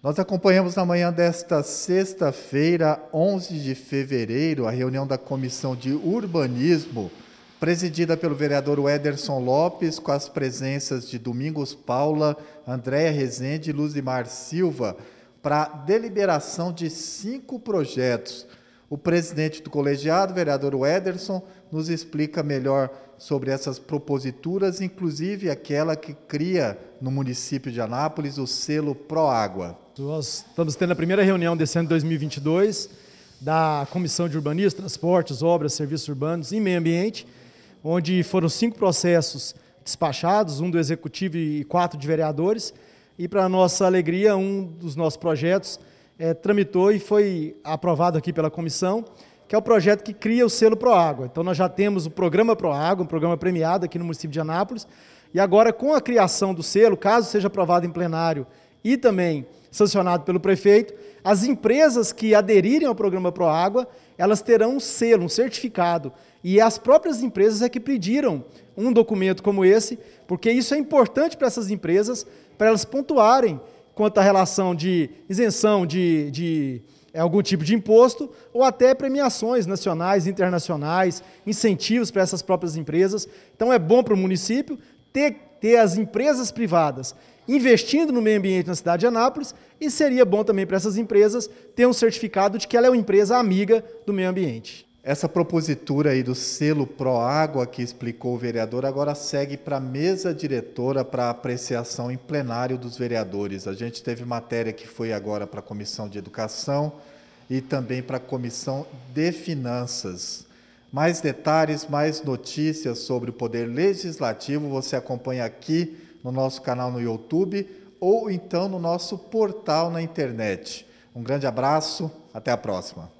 Nós acompanhamos na manhã desta sexta-feira, 11 de fevereiro, a reunião da Comissão de Urbanismo, presidida pelo vereador Ederson Lopes, com as presenças de Domingos Paula, Andréa Rezende e Luzimar Silva, para deliberação de cinco projetos o presidente do colegiado, vereador Ederson, nos explica melhor sobre essas proposituras, inclusive aquela que cria no município de Anápolis o selo Proágua. Nós estamos tendo a primeira reunião desse ano de 2022 da Comissão de Urbanismo, Transportes, Obras, Serviços Urbanos e Meio Ambiente, onde foram cinco processos despachados, um do executivo e quatro de vereadores. E, para nossa alegria, um dos nossos projetos é, tramitou e foi aprovado aqui pela comissão, que é o projeto que cria o selo Proágua. Então nós já temos o programa Proágua, um programa premiado aqui no município de Anápolis, e agora com a criação do selo, caso seja aprovado em plenário e também sancionado pelo prefeito, as empresas que aderirem ao programa Proágua, elas terão um selo, um certificado, e as próprias empresas é que pediram um documento como esse, porque isso é importante para essas empresas, para elas pontuarem quanto à relação de isenção de, de eh, algum tipo de imposto, ou até premiações nacionais, internacionais, incentivos para essas próprias empresas. Então é bom para o município ter, ter as empresas privadas investindo no meio ambiente na cidade de Anápolis e seria bom também para essas empresas ter um certificado de que ela é uma empresa amiga do meio ambiente. Essa propositura aí do selo pró-água que explicou o vereador agora segue para a mesa diretora para apreciação em plenário dos vereadores. A gente teve matéria que foi agora para a Comissão de Educação e também para a Comissão de Finanças. Mais detalhes, mais notícias sobre o Poder Legislativo você acompanha aqui no nosso canal no YouTube ou então no nosso portal na internet. Um grande abraço, até a próxima.